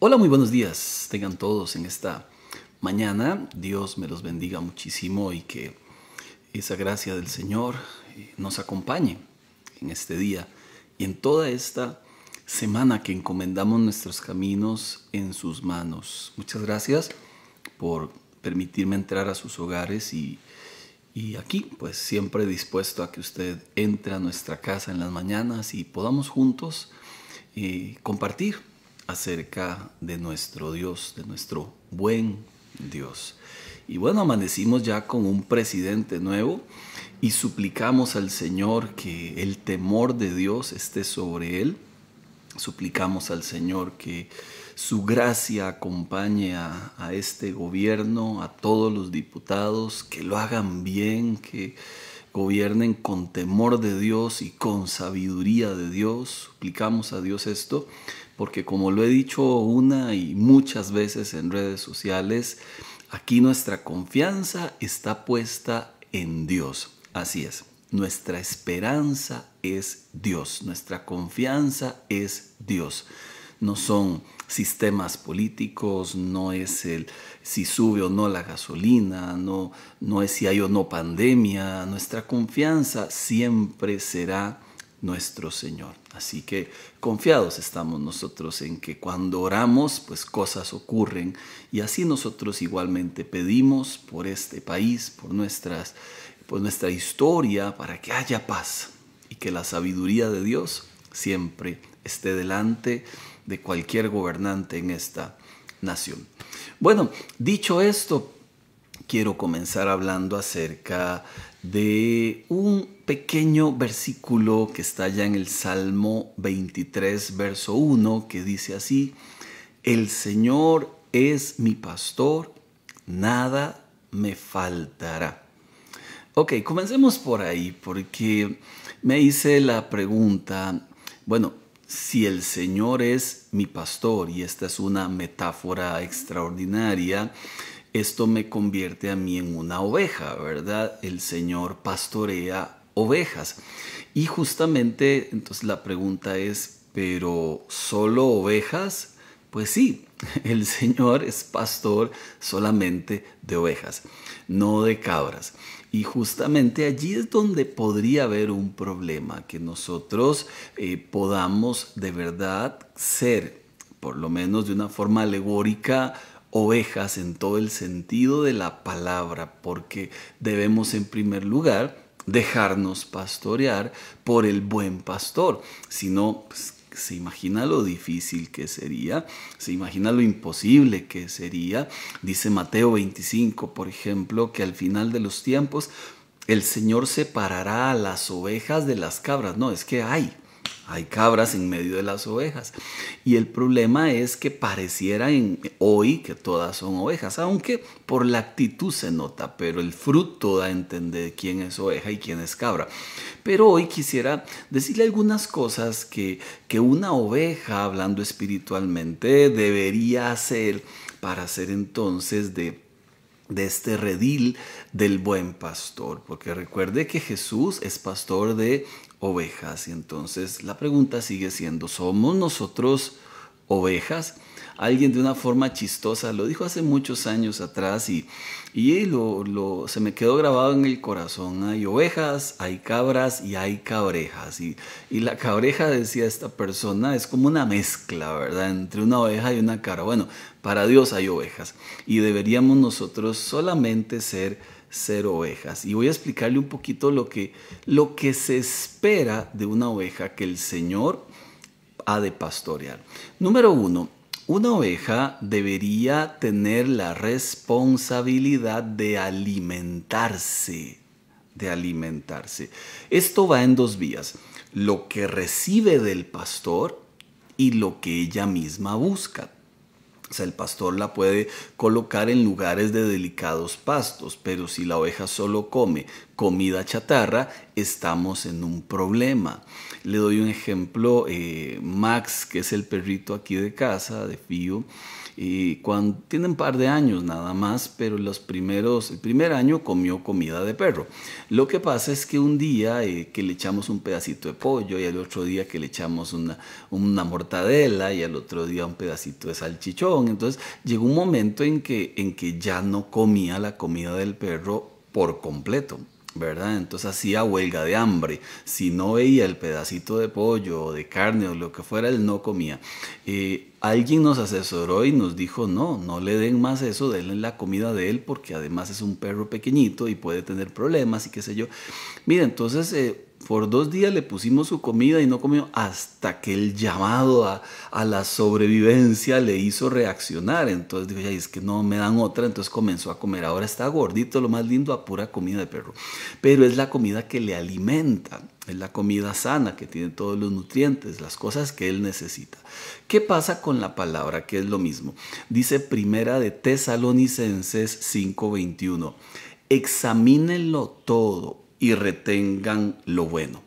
Hola, muy buenos días. Tengan todos en esta mañana. Dios me los bendiga muchísimo y que esa gracia del Señor eh, nos acompañe en este día y en toda esta semana que encomendamos nuestros caminos en sus manos. Muchas gracias por permitirme entrar a sus hogares y, aquí, pues siempre dispuesto a que usted entre a nuestra casa en las mañanas y podamos juntos eh, compartir acerca de nuestro Dios, de nuestro buen Dios. Y bueno, amanecimos ya con un presidente nuevo y suplicamos al Señor que el temor de Dios esté sobre él. Suplicamos al Señor que su gracia acompañe a, a este gobierno, a todos los diputados, que lo hagan bien, que gobiernen con temor de Dios y con sabiduría de Dios. Suplicamos a Dios esto, porque como lo he dicho una y muchas veces en redes sociales, aquí nuestra confianza está puesta en Dios. Así es, nuestra esperanza es Dios, nuestra confianza es Dios no son sistemas políticos, no es el si sube o no la gasolina, no, es si hay o no pandemia, nuestra confianza siempre será nuestro Señor. Así que confiados estamos nosotros en que cuando oramos, pues cosas ocurren y así nosotros igualmente pedimos por este país, por nuestras por nuestra historia para que haya paz y que la sabiduría de Dios siempre esté delante de cualquier gobernante en esta nación. Bueno, dicho esto, quiero comenzar hablando acerca de un pequeño versículo que está ya en el Salmo 23, verso 1, que dice así, el Señor es mi pastor, nada me faltará. Ok, comencemos por ahí, porque me hice la pregunta, bueno, si el Señor es mi pastor, y esta es una metáfora extraordinaria, esto me convierte a mí en una oveja, ¿verdad? El Señor pastorea ovejas. Y justamente, entonces la pregunta es, ¿pero solo ovejas? Pues sí, el Señor es pastor solamente de ovejas, no de cabras. Y justamente allí es donde podría haber un problema, que nosotros eh, podamos de verdad ser, por lo menos de una forma alegórica, ovejas en todo el sentido de la palabra, porque debemos en primer lugar dejarnos pastorear por el buen pastor, sino pues, se imagina lo difícil que sería, se imagina lo imposible que sería. Dice Mateo 25, por ejemplo, que al final de los tiempos el Señor separará a las ovejas de las cabras. No, es que hay hay cabras en medio de las ovejas. Y el problema es que pareciera hoy que todas son ovejas, aunque por la actitud se nota, pero el fruto da a entender quién es oveja y quién es cabra. Pero hoy quisiera decirle algunas cosas que, que una oveja, hablando espiritualmente, debería hacer para ser entonces de de este redil del buen pastor, porque recuerde que Jesús es pastor de ovejas. Y entonces la pregunta sigue siendo, ¿somos nosotros ovejas? Alguien de una forma chistosa lo dijo hace muchos años atrás y, y lo, lo, se me quedó grabado en el corazón. Hay ovejas, hay cabras y hay cabrejas. Y, y la cabreja, decía esta persona, es como una mezcla, ¿verdad? Entre una oveja y una cabra. Bueno, para Dios hay ovejas y deberíamos nosotros solamente ser ser ovejas. Y voy a explicarle un poquito lo que, lo que se espera de una oveja que el Señor ha de pastorear. Número uno, una oveja debería tener la responsabilidad de alimentarse, de alimentarse. Esto va en dos vías, lo que recibe del pastor y lo que ella misma busca. O sea, el pastor la puede colocar en lugares de delicados pastos, pero si la oveja solo come comida chatarra, estamos en un problema. Le doy un ejemplo, eh, Max, que es el perrito aquí de casa, de Fío, y cuando, tiene un par de años nada más, pero los primeros, el primer año comió comida de perro. Lo que pasa es que un día eh, que le echamos un pedacito de pollo y al otro día que le echamos una, mortadela y al otro día un pedacito de salchichón. Entonces llegó un momento en que, en que ya no comía la comida del perro por completo. ¿verdad? Entonces hacía huelga de hambre. Si no veía el pedacito de pollo o de carne o lo que fuera, él no comía. Eh, alguien nos asesoró y nos dijo, no, no le den más eso, denle la comida de él porque además es un perro pequeñito y puede tener problemas y qué sé yo. Mira, entonces... Eh, por dos días le pusimos su comida y no comió hasta que el llamado a, la sobrevivencia le hizo reaccionar. Entonces dijo, es que no me dan otra, entonces comenzó a comer. Ahora está gordito, lo más lindo, a pura comida de perro. Pero es la comida que le alimenta, es la comida sana que tiene todos los nutrientes, las cosas que él necesita. ¿Qué pasa con la palabra? Que es lo mismo. Dice primera de Tesalonicenses 5:21. Examínenlo todo y retengan lo bueno.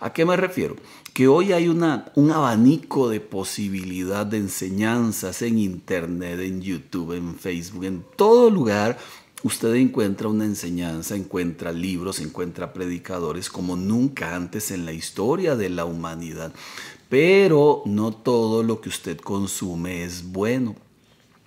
¿A qué me refiero? Que hoy hay un abanico de posibilidad de enseñanzas en Internet, en YouTube, en Facebook, en todo lugar. Usted encuentra una enseñanza, encuentra libros, encuentra predicadores como nunca antes en la historia de la humanidad. Pero no todo lo que usted consume es bueno.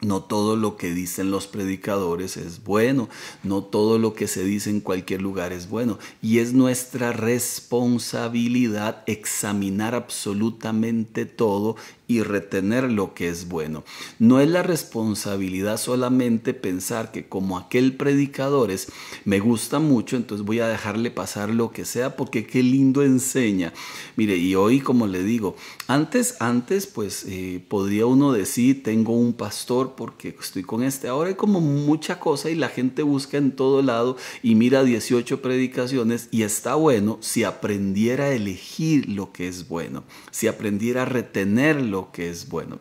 No todo lo que dicen los predicadores es bueno, no todo lo que se dice en cualquier lugar es bueno. Y es nuestra responsabilidad examinar absolutamente todo y retener lo que es bueno. No es la responsabilidad solamente pensar que como aquel predicador es, me gusta mucho, entonces voy a dejarle pasar lo que sea porque qué lindo enseña. Mire, y hoy como le digo, antes, antes pues eh, podría uno decir, tengo un pastor porque estoy con este. Ahora hay como mucha cosa y la gente busca en todo lado y mira 18 predicaciones y está bueno si aprendiera a elegir lo que es bueno, si aprendiera a retenerlo que es bueno.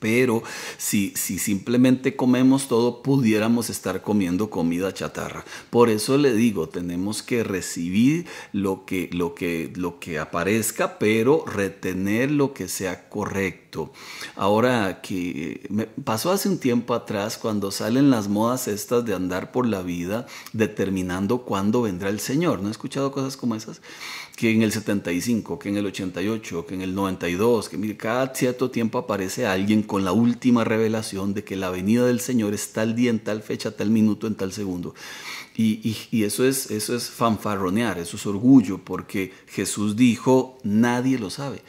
Pero si, si, simplemente comemos todo, pudiéramos estar comiendo comida chatarra. Por eso le digo, tenemos que recibir lo que, lo que, lo que aparezca, pero retener lo que sea correcto. Ahora, que pasó hace un tiempo atrás cuando salen las modas estas de andar por la vida determinando cuándo vendrá el Señor. ¿No he escuchado cosas como esas? que en el 75, que en el 88, que en el 92, que mire, cada cierto tiempo aparece alguien con la última revelación de que la venida del Señor es tal día, en tal fecha, tal minuto, en tal segundo. Y, y eso, es, eso es fanfarronear, eso es orgullo, porque Jesús dijo, nadie lo sabe.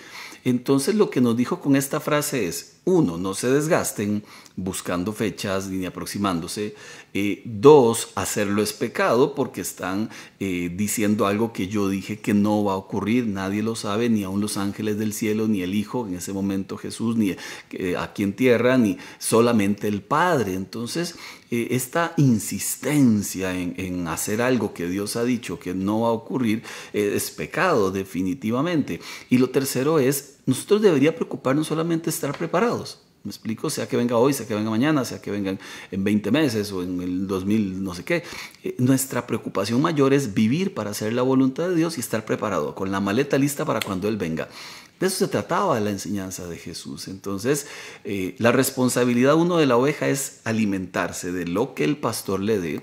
Entonces lo que nos dijo con esta frase es, uno, no se desgasten, buscando fechas ni aproximándose. Eh, dos, hacerlo es pecado porque están eh, diciendo algo que yo dije que no va a ocurrir, nadie lo sabe, ni aún los ángeles del cielo, ni el Hijo, en ese momento Jesús, ni eh, aquí en tierra, ni solamente el Padre. Entonces, esta insistencia en, en, hacer algo que Dios ha dicho que no va a ocurrir es pecado definitivamente. Y lo tercero es, nosotros debería preocuparnos solamente estar preparados. ¿Me explico? Sea que venga hoy, sea que venga mañana, sea que vengan en 20 meses o en el 2000, no sé qué. Eh, nuestra preocupación mayor es vivir para hacer la voluntad de Dios y estar preparado, con la maleta lista para cuando Él venga. De eso se trataba la enseñanza de Jesús. Entonces, eh, la responsabilidad uno de la oveja es alimentarse de lo que el pastor le dé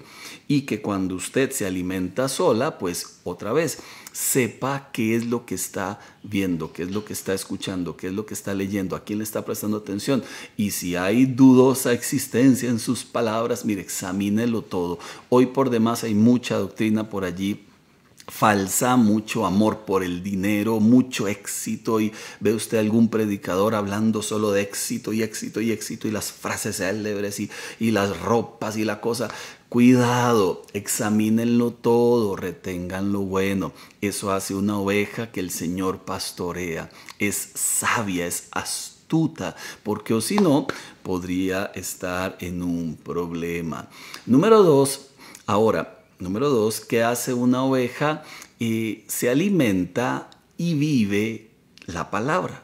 y que cuando usted se alimenta sola, pues otra vez, sepa qué es lo que está viendo, qué es lo que está escuchando, qué es lo que está leyendo, a quién le está prestando atención. Y si hay dudosa existencia en sus palabras, mire, examínelo todo. Hoy por demás hay mucha doctrina por allí falsa, mucho amor por el dinero, mucho éxito y ve usted algún predicador hablando solo de éxito y éxito y éxito y las frases célebres y, y las ropas y la cosa. Cuidado, examínenlo todo, retengan lo bueno. Eso hace una oveja que el Señor pastorea. Es sabia, es astuta, porque o si no, podría estar en un problema. Número dos, ahora, Número dos, ¿qué hace una oveja? y se alimenta y vive la palabra.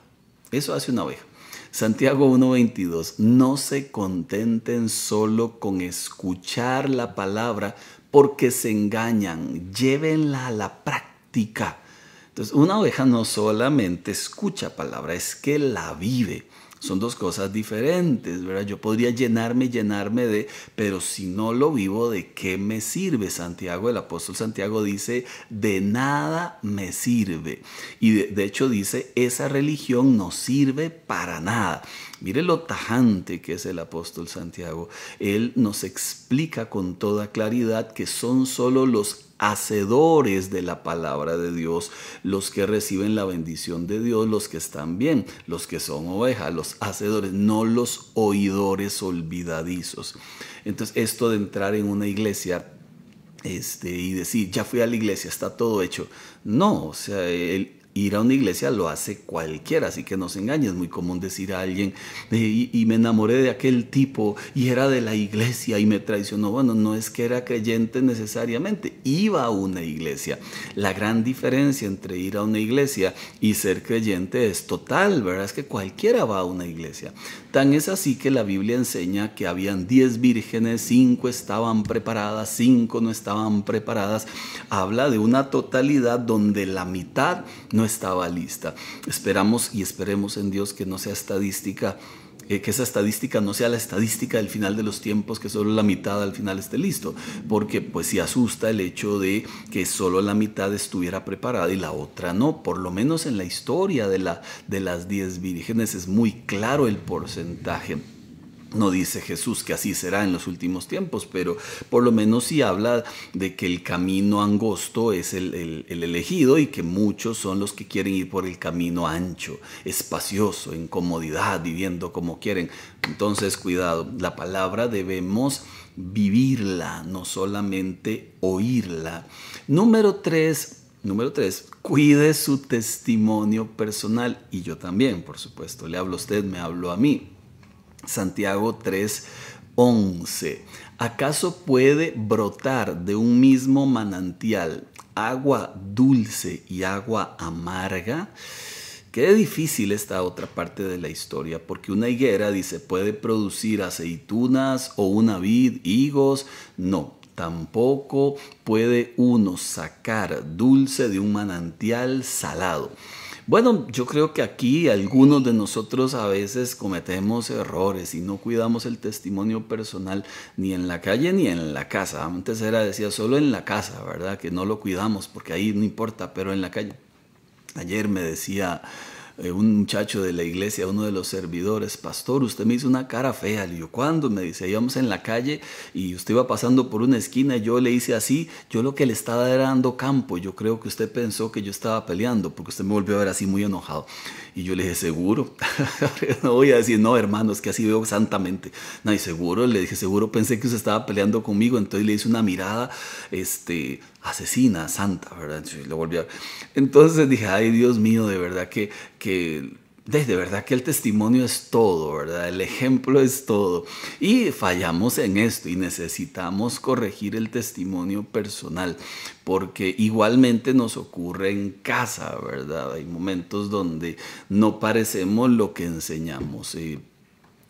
Eso hace una oveja. Santiago 1.22, no se contenten solo con escuchar la palabra porque se engañan, llévenla a la práctica. Entonces, una oveja no solamente escucha palabra, es que la vive. Son dos cosas diferentes, ¿verdad? Yo podría llenarme, llenarme de, pero si no lo vivo, ¿de qué me sirve? Santiago, el apóstol Santiago dice, de nada me sirve. Y de, hecho dice, esa religión no sirve para nada. Mire lo tajante que es el apóstol Santiago. Él nos explica con toda claridad que son solo los hacedores de la palabra de Dios, los que reciben la bendición de Dios, los que están bien, los que son ovejas, los hacedores, no los oidores olvidadizos. Entonces, esto de entrar en una iglesia este, y decir, ya fui a la iglesia, está todo hecho. No, o sea, el, ir a una iglesia lo hace cualquiera, así que no se engañe, es muy común decir a alguien, eh, y, me enamoré de aquel tipo y era de la iglesia y me traicionó. Bueno, no es que era creyente necesariamente, iba a una iglesia. La gran diferencia entre ir a una iglesia y ser creyente es total, ¿verdad? Es que cualquiera va a una iglesia. Tan es así que la Biblia enseña que habían diez vírgenes, cinco estaban preparadas, cinco no estaban preparadas. Habla de una totalidad donde la mitad no estaba lista. Esperamos y esperemos en Dios que no sea estadística eh, que esa estadística no sea la estadística del final de los tiempos, que solo la mitad al final esté listo, porque pues si asusta el hecho de que solo la mitad estuviera preparada y la otra no, por lo menos en la historia de, de las 10 vírgenes es muy claro el porcentaje. No dice Jesús que así será en los últimos tiempos, pero por lo menos sí habla de que el camino angosto es el, el, elegido y que muchos son los que quieren ir por el camino ancho, espacioso, en comodidad, viviendo como quieren. Entonces, cuidado, la palabra debemos vivirla, no solamente oírla. Número tres, Número tres, cuide su testimonio personal. Y yo también, por supuesto, le hablo a usted, me hablo a mí. Santiago 3.11 ¿Acaso puede brotar de un mismo manantial agua dulce y agua amarga? Qué difícil esta otra parte de la historia, porque una higuera, dice, puede producir aceitunas o una vid, higos. No, tampoco puede uno sacar dulce de un manantial salado. Bueno, yo creo que aquí algunos de nosotros a veces cometemos errores y no cuidamos el testimonio personal ni en la calle ni en la casa. Antes era, decía, solo en la casa, ¿verdad? Que no lo cuidamos porque ahí no importa, pero en la calle. Ayer me decía eh, un muchacho de la iglesia, uno de los servidores, pastor, usted me hizo una cara fea. Le digo, ¿cuándo? Me dice, íbamos en la calle y usted iba pasando por una esquina y yo le hice así. Yo lo que le estaba dando campo. Yo creo que usted pensó que yo estaba peleando porque usted me volvió a ver así muy enojado. Y yo le dije, seguro. no voy a decir, no, hermanos, que así veo santamente. No, y seguro, le dije, seguro pensé que usted estaba peleando conmigo. Entonces le hice una mirada, este asesina, santa, ¿verdad? Entonces dije, ay Dios mío, de verdad que, que de verdad que el testimonio es todo, ¿verdad? El ejemplo es todo. Y fallamos en esto y necesitamos corregir el testimonio personal, porque igualmente nos ocurre en casa, ¿verdad? Hay momentos donde no parecemos lo que enseñamos. Y eh,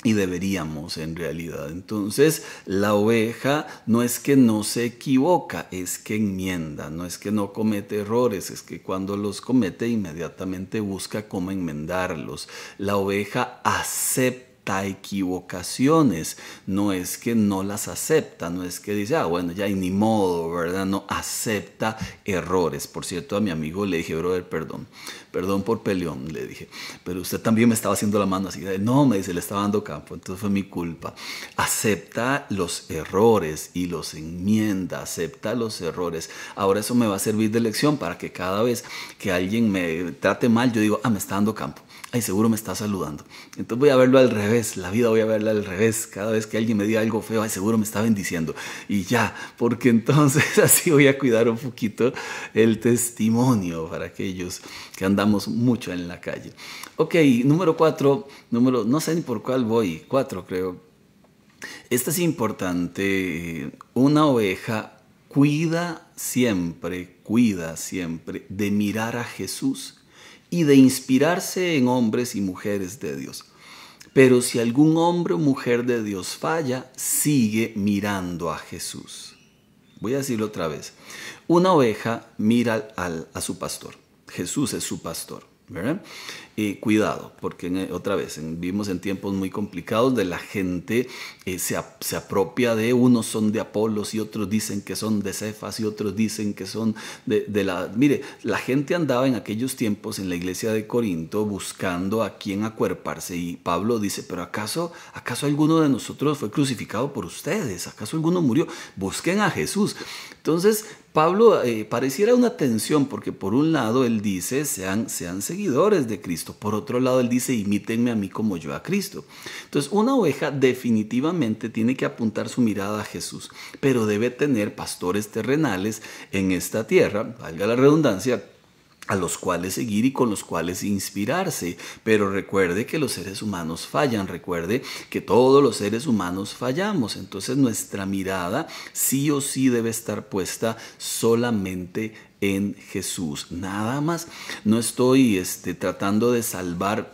y deberíamos en realidad. Entonces, la oveja no es que no se equivoca, es que enmienda, no es que no comete errores, es que cuando los comete inmediatamente busca cómo enmendarlos. La oveja acepta acepta equivocaciones, no es que no las acepta, no es que dice, ah, bueno, ya ni modo, ¿verdad? No acepta errores. Por cierto, a mi amigo le dije, brother, perdón, perdón por peleón, le dije, pero usted también me estaba haciendo la mano así, no, me dice, le estaba dando campo, entonces fue mi culpa. Acepta los errores y los enmienda, acepta los errores. Ahora eso me va a servir de lección para que cada vez que alguien me trate mal, yo digo, ah, me está dando campo ay, seguro me está saludando. Entonces voy a verlo al revés, la vida voy a verla al revés. Cada vez que alguien me diga algo feo, ay, seguro me está bendiciendo. Y ya, porque entonces así voy a cuidar un poquito el testimonio para aquellos que andamos mucho en la calle. Ok, número cuatro, número, no sé ni por cuál voy, cuatro creo. Esta es importante. Eh, una oveja cuida siempre, cuida siempre de mirar a Jesús y de inspirarse en hombres y mujeres de Dios. Pero si algún hombre o mujer de Dios falla, sigue mirando a Jesús. Voy a decirlo otra vez. Una oveja mira al, a su pastor. Jesús es su pastor y eh, cuidado, porque eh, otra vez vivimos en tiempos muy complicados de la gente eh, se, apropia de unos son de Apolos y otros dicen que son de Cefas y otros dicen que son de, la... Mire, la gente andaba en aquellos tiempos en la iglesia de Corinto buscando a quién acuerparse y Pablo dice, pero ¿acaso, acaso alguno de nosotros fue crucificado por ustedes? ¿Acaso alguno murió? Busquen a Jesús. Entonces, Pablo eh, pareciera una tensión porque por un lado él dice, sean, sean seguidores de Cristo, por otro lado él dice, imítenme a mí como yo a Cristo. Entonces una oveja definitivamente tiene que apuntar su mirada a Jesús, pero debe tener pastores terrenales en esta tierra, valga la redundancia, a los cuales seguir y con los cuales inspirarse. Pero recuerde que los seres humanos fallan, recuerde que todos los seres humanos fallamos. Entonces nuestra mirada sí o sí debe estar puesta solamente en Jesús. Nada más. No estoy este, tratando de salvar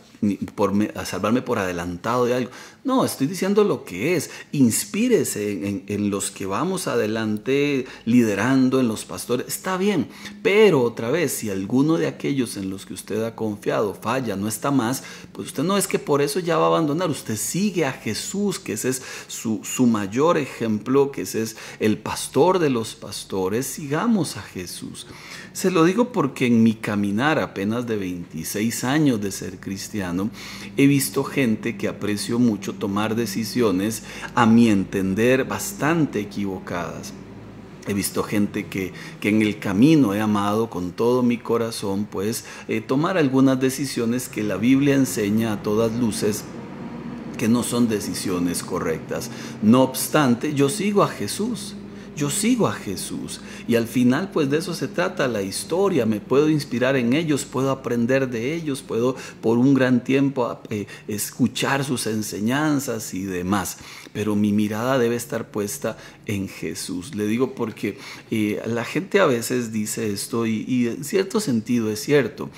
por, salvarme por adelantado de algo. No, estoy diciendo lo que es. Inspírese en, los que vamos adelante liderando, en los pastores. Está bien, pero otra vez, si alguno de aquellos en los que usted ha confiado falla, no está más, pues usted no es que por eso ya va a abandonar. Usted sigue a Jesús, que ese es su, su mayor ejemplo, que ese es el pastor de los pastores. Sigamos a Jesús. Se lo digo porque en mi caminar apenas de 26 años de ser cristiano, he visto gente que aprecio mucho tomar decisiones, a mi entender, bastante equivocadas. He visto gente que, en el camino he amado con todo mi corazón, pues eh, tomar algunas decisiones que la Biblia enseña a todas luces que no son decisiones correctas. No obstante, yo sigo a Jesús yo sigo a Jesús. Y al final, pues de eso se trata la historia. Me puedo inspirar en ellos, puedo aprender de ellos, puedo por un gran tiempo eh, escuchar sus enseñanzas y demás pero mi mirada debe estar puesta en Jesús. Le digo porque eh, la gente a veces dice esto y, en cierto sentido es cierto.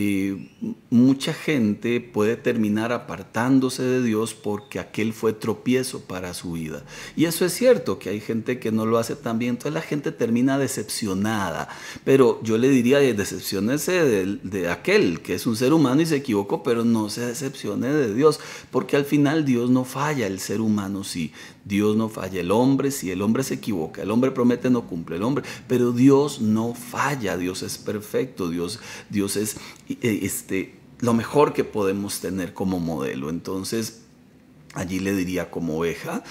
Eh, mucha gente puede terminar apartándose de Dios porque aquel fue tropiezo para su vida. Y eso es cierto, que hay gente que no lo hace tan bien, entonces la gente termina decepcionada. Pero yo le diría, eh, decepcionese de, de aquel que es un ser humano y se equivocó, pero no se decepcione de Dios, porque al final Dios no falla, el ser humano si Dios no falla, el hombre, si el hombre se equivoca, el hombre promete, no cumple, el hombre, pero Dios no falla, Dios es perfecto, Dios, Dios es eh, este, lo mejor que podemos tener como modelo. Entonces, allí le diría como oveja,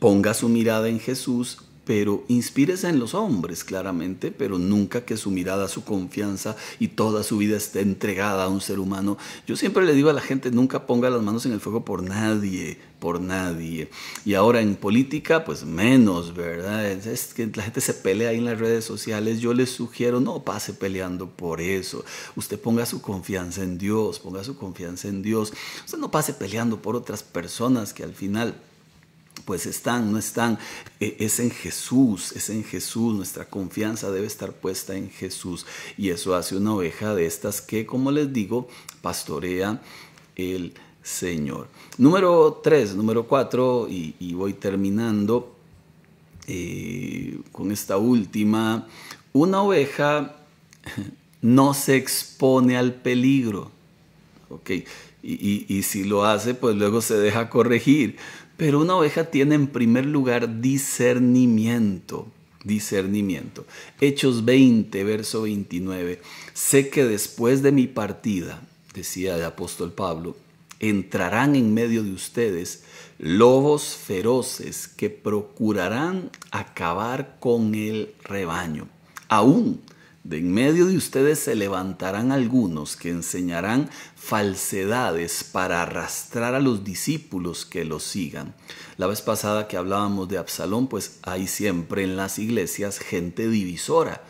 ponga su mirada en Jesús, pero inspírese en los hombres claramente, pero nunca que su mirada, su confianza y toda su vida esté entregada a un ser humano. Yo siempre le digo a la gente, nunca ponga las manos en el fuego por nadie, por nadie. Y ahora en política, pues menos, ¿verdad? Es que la gente se pelea ahí en las redes sociales. Yo les sugiero, no pase peleando por eso. Usted ponga su confianza en Dios, ponga su confianza en Dios. Usted no pase peleando por otras personas que al final pues están, no están, e, es en Jesús, es en Jesús, nuestra confianza debe estar puesta en Jesús y eso hace una oveja de estas que, como les digo, pastorea el Señor. Número 3, número 4, y, voy terminando eh, con esta última, una oveja no se expone al peligro. ok y, si lo hace, pues luego se deja corregir. Pero una oveja tiene en primer lugar discernimiento, discernimiento. Hechos 20, verso 29. Sé que después de mi partida, decía el apóstol Pablo, entrarán en medio de ustedes lobos feroces que procurarán acabar con el rebaño. Aún de en medio de ustedes se levantarán algunos que enseñarán falsedades para arrastrar a los discípulos que los sigan. La vez pasada que hablábamos de Absalón, pues hay siempre en las iglesias gente divisora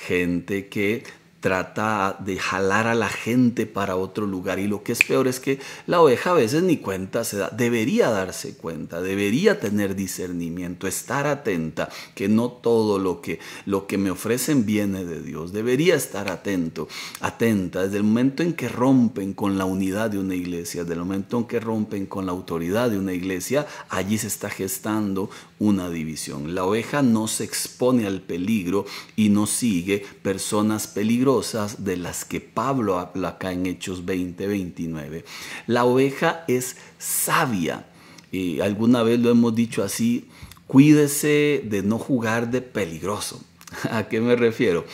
gente que trata de jalar a la gente para otro lugar. Y lo que es peor es que la oveja a veces ni cuenta se da. Debería darse cuenta, debería tener discernimiento, estar atenta, que no todo lo que, lo que me ofrecen viene de Dios. Debería estar atento, atenta, desde el momento en que rompen con la unidad de una iglesia, desde el momento en que rompen con la autoridad de una iglesia, allí se está gestando una división. La oveja no se expone al peligro y no sigue personas peligrosas de las que Pablo habla acá en Hechos 20:29 La oveja es sabia. Y alguna vez lo hemos dicho así, cuídese de no jugar de peligroso. ¿A qué me refiero?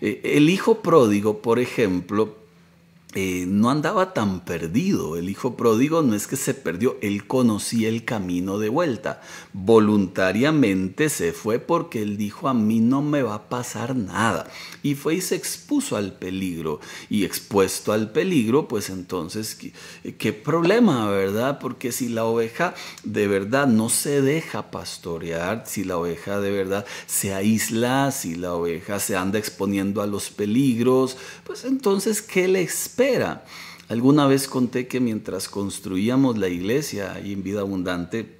Eh, el hijo pródigo, por ejemplo, eh, no andaba tan perdido. El hijo pródigo no es que se perdió, él conocía el camino de vuelta. Voluntariamente se fue porque él dijo, a mí no me va a pasar nada. Y fue y se expuso al peligro. Y expuesto al peligro, pues entonces, qué, problema, verdad? Porque si la oveja de verdad no se deja pastorear, si la oveja de verdad se aísla, si la oveja se anda exponiendo a los peligros, pues entonces, ¿qué le espera? Alguna vez conté que mientras construíamos la iglesia y en vida abundante,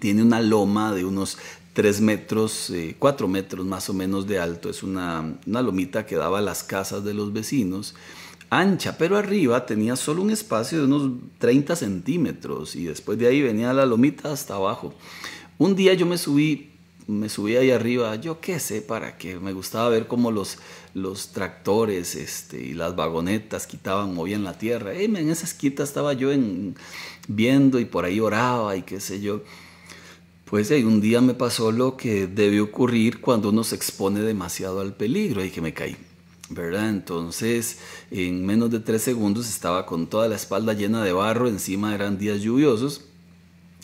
tiene una loma de unos 3 metros, eh, cuatro 4 metros más o menos de alto. Es una, una lomita que daba a las casas de los vecinos ancha, pero arriba tenía solo un espacio de unos 30 centímetros y después de ahí venía la lomita hasta abajo. Un día yo me subí me subía ahí arriba, yo qué sé, para que me gustaba ver cómo los, los tractores este, y las vagonetas quitaban, movían la tierra. y en esas quitas estaba yo en, viendo y por ahí oraba y qué sé yo. Pues un día me pasó lo que debe ocurrir cuando uno se expone demasiado al peligro y que me caí. ¿verdad? Entonces, en menos de tres segundos estaba con toda la espalda llena de barro, encima eran días lluviosos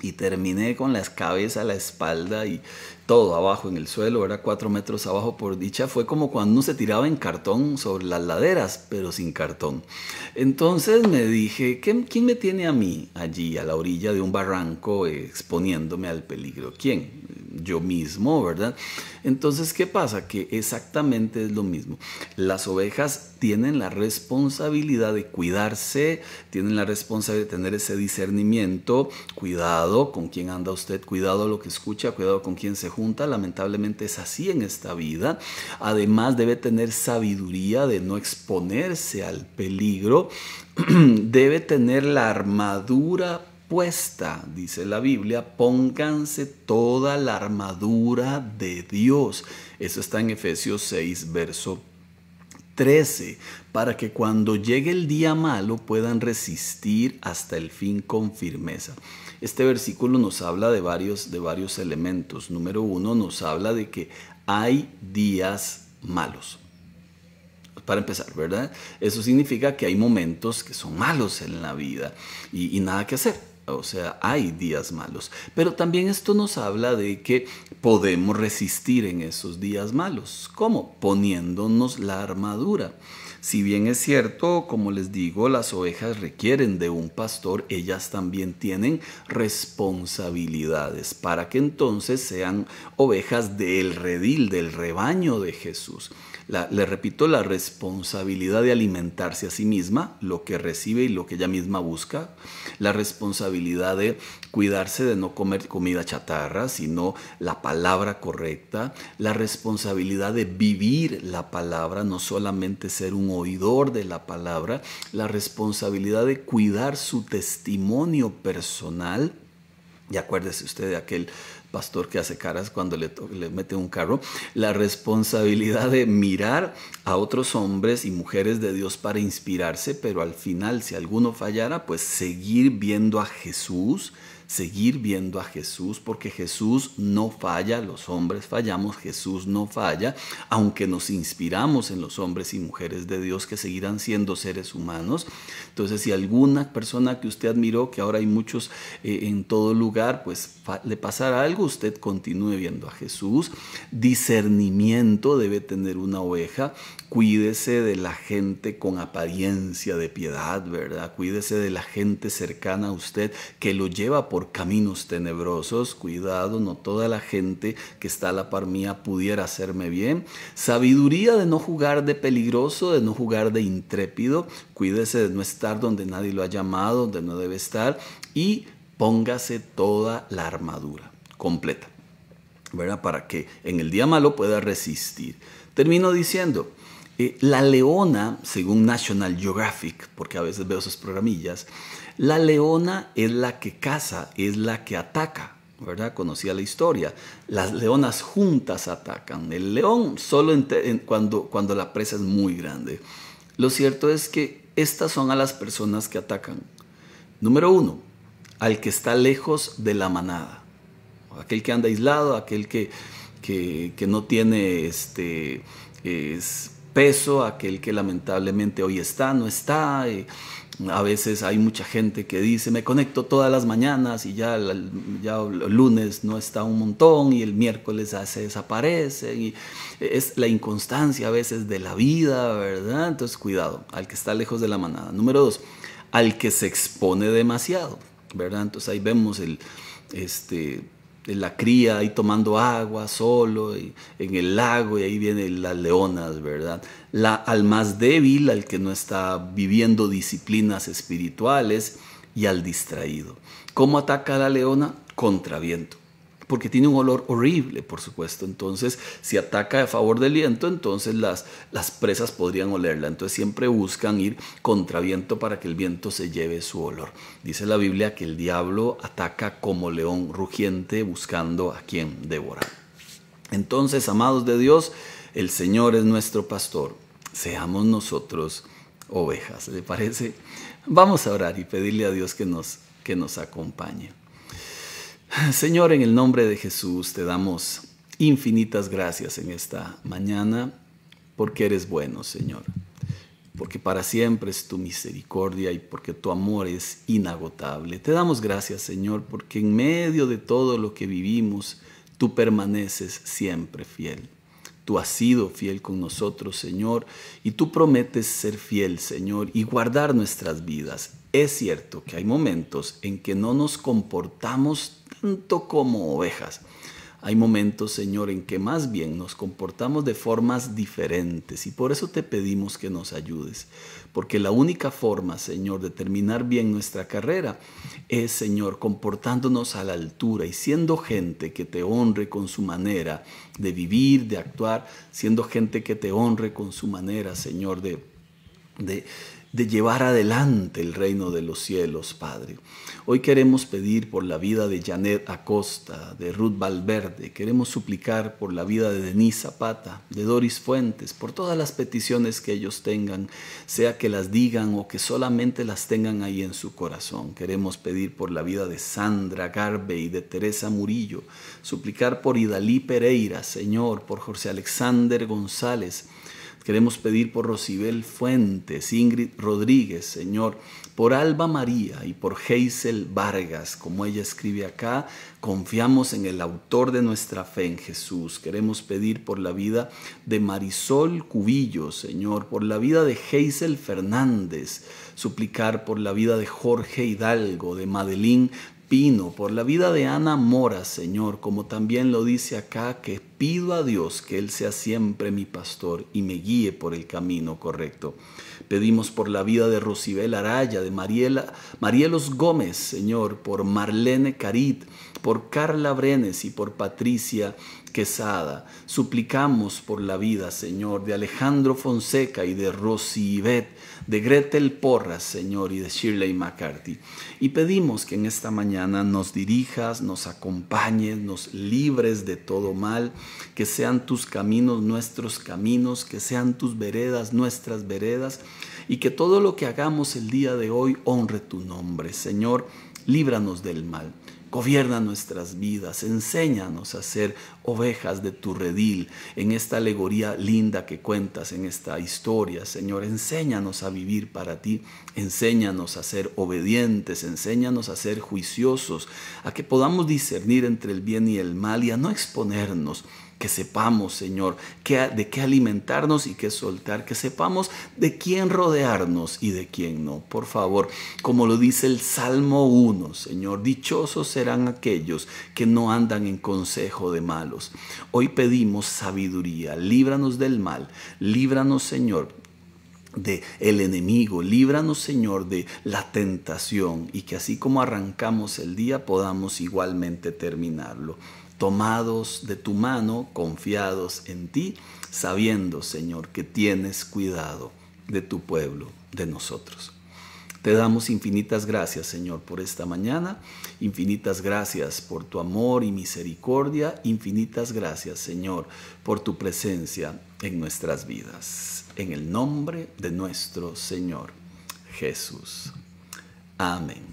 y terminé con la cabeza, la espalda y todo abajo en el suelo, era cuatro metros abajo por dicha, fue como cuando uno se tiraba en cartón sobre las laderas, pero sin cartón. Entonces me dije, ¿quién me tiene a mí allí, a la orilla de un barranco, eh, exponiéndome al peligro? ¿Quién? yo mismo, ¿verdad? Entonces, ¿qué pasa? Que exactamente es lo mismo. Las ovejas tienen la responsabilidad de cuidarse, tienen la responsabilidad de tener ese discernimiento, cuidado con quién anda usted, cuidado lo que escucha, cuidado con quién se junta, lamentablemente es así en esta vida. Además, debe tener sabiduría de no exponerse al peligro, debe tener la armadura dice la Biblia, pónganse toda la armadura de Dios. Eso está en Efesios 6, verso 13, para que cuando llegue el día malo puedan resistir hasta el fin con firmeza. Este versículo nos habla de varios, de varios elementos. Número uno, nos habla de que hay días malos. Para empezar, ¿verdad? Eso significa que hay momentos que son malos en la vida y nada que hacer o sea, hay días malos. Pero también esto nos habla de que podemos resistir en esos días malos. ¿Cómo? Poniéndonos la armadura. Si bien es cierto, como les digo, las ovejas requieren de un pastor, ellas también tienen responsabilidades para que entonces sean ovejas del redil, del rebaño de Jesús le repito, la responsabilidad de alimentarse a sí misma, lo que recibe y lo que ella misma busca, la responsabilidad de cuidarse de no comer comida chatarra, sino la palabra correcta, la responsabilidad de vivir la palabra, no solamente ser un oidor de la palabra, la responsabilidad de cuidar su testimonio personal. Y acuérdese usted de aquel pastor que hace caras cuando le, le mete un carro, la responsabilidad de mirar a otros hombres y mujeres de Dios para inspirarse, pero al final, si alguno fallara, pues seguir viendo a Jesús, seguir viendo a Jesús, porque Jesús no falla, los hombres fallamos, Jesús no falla, aunque nos inspiramos en los hombres y mujeres de Dios que seguirán siendo seres humanos. Entonces, si alguna persona que usted admiró, que ahora hay muchos eh, en todo lugar, pues le pasará algo, usted continúe viendo a Jesús. Discernimiento debe tener una oveja, cuídese de la gente con apariencia de piedad, ¿verdad? Cuídese de la gente cercana a usted que lo lleva por caminos tenebrosos, cuidado, no toda la gente que está a la par mía pudiera hacerme bien, sabiduría de no jugar de peligroso, de no jugar de intrépido, cuídese de no estar donde nadie lo ha llamado, donde no debe estar, y póngase toda la armadura completa, ¿verdad? Para que en el día malo pueda resistir. Termino diciendo, eh, la leona, según National Geographic, porque a veces veo sus programillas, la leona es la que caza, es la que ataca, ¿verdad? Conocía la historia. Las leonas juntas atacan. El león solo cuando, cuando la presa es muy grande. Lo cierto es que estas son a las personas que atacan. Número uno, al que está lejos de la manada. Aquel que anda aislado, aquel que, que, que no tiene este, peso, aquel que lamentablemente hoy está, no está. Eh, a veces hay mucha gente que dice, me conecto todas las mañanas y ya, ya el lunes no está un montón y el miércoles se desaparece Y es la inconstancia a veces de la vida, ¿verdad? Entonces cuidado, al que está lejos de la manada. Número dos, al que se expone demasiado, ¿verdad? Entonces ahí vemos el, este, la cría ahí tomando agua solo en el lago y ahí vienen las leonas, ¿verdad? La, al más débil, al que no está viviendo disciplinas espirituales y al distraído. ¿Cómo ataca a la leona? Contraviento porque tiene un olor horrible, por supuesto. Entonces, si ataca a favor del viento, entonces las, las presas podrían olerla. Entonces, siempre buscan ir contra viento para que el viento se lleve su olor. Dice la Biblia que el diablo ataca como león rugiente buscando a quien devorar. Entonces, amados de Dios, el Señor es nuestro pastor. Seamos nosotros ovejas, ¿le parece? Vamos a orar y pedirle a Dios que nos, que nos acompañe. Señor, en el nombre de Jesús te damos infinitas gracias en esta mañana porque eres bueno, Señor. Porque para siempre es tu misericordia y porque tu amor es inagotable. Te damos gracias, Señor, porque en medio de todo lo que vivimos, tú permaneces siempre fiel. Tú has sido fiel con nosotros, Señor, y tú prometes ser fiel, Señor, y guardar nuestras vidas. Es cierto que hay momentos en que no nos comportamos tanto como ovejas, hay momentos, Señor, en que más bien nos comportamos de formas diferentes y por eso te pedimos que nos ayudes. Porque la única forma, Señor, de terminar bien nuestra carrera es, Señor, comportándonos a la altura y siendo gente que te honre con su manera de vivir, de actuar, siendo gente que te honre con su manera, Señor, de... de de llevar adelante el reino de los cielos, Padre. Hoy queremos pedir por la vida de Janet Acosta, de Ruth Valverde, queremos suplicar por la vida de Denise Zapata, de Doris Fuentes, por todas las peticiones que ellos tengan, sea que las digan o que solamente las tengan ahí en su corazón. Queremos pedir por la vida de Sandra Garvey y de Teresa Murillo, suplicar por Idalí Pereira, Señor, por José Alexander González, Queremos pedir por Rocibel Fuentes, Ingrid Rodríguez, Señor, por Alba María y por Geisel Vargas, como ella escribe acá, confiamos en el autor de nuestra fe en Jesús. Queremos pedir por la vida de Marisol Cubillo, Señor, por la vida de Geisel Fernández, suplicar por la vida de Jorge Hidalgo, de Madeline por la vida de Ana Mora, Señor, como también lo dice acá, que pido a Dios que Él sea siempre mi pastor y me guíe por el camino correcto. Pedimos por la vida de Rosibel Araya, de Mariela, Marielos Gómez, Señor, por Marlene Carit, por Carla Brenes y por Patricia Quesada, suplicamos por la vida, Señor, de Alejandro Fonseca y de Rosy Yvette, de Gretel Porras, Señor, y de Shirley McCarthy. Y pedimos que en esta mañana nos dirijas, nos acompañes, nos libres de todo mal, que sean tus caminos nuestros caminos, que sean tus veredas nuestras veredas, y que todo lo que hagamos el día de hoy honre tu nombre, Señor, líbranos del mal. Gobierna nuestras vidas, enséñanos a ser ovejas de tu redil en esta alegoría linda que cuentas, en esta historia, Señor. Enséñanos a vivir para ti, enséñanos a ser obedientes, enséñanos a ser juiciosos, a que podamos discernir entre el bien y el mal y a no exponernos que sepamos, Señor, de qué alimentarnos y qué soltar, que sepamos de quién rodearnos y de quién no. Por favor, como lo dice el Salmo 1, Señor, dichosos serán aquellos que no andan en consejo de malos. Hoy pedimos sabiduría, líbranos del mal, líbranos, Señor, de el enemigo. Líbranos, Señor, de la tentación y que así como arrancamos el día podamos igualmente terminarlo tomados de tu mano, confiados en ti, sabiendo, Señor, que tienes cuidado de tu pueblo, de nosotros. Te damos infinitas gracias, Señor, por esta mañana, infinitas gracias por tu amor y misericordia, infinitas gracias, Señor, por tu presencia en nuestras vidas. En el nombre de nuestro Señor Jesús. Amén.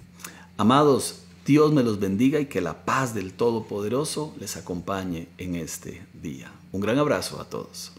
Amados, Dios me los bendiga y que la paz del Todopoderoso les acompañe en este día. Un gran abrazo a todos.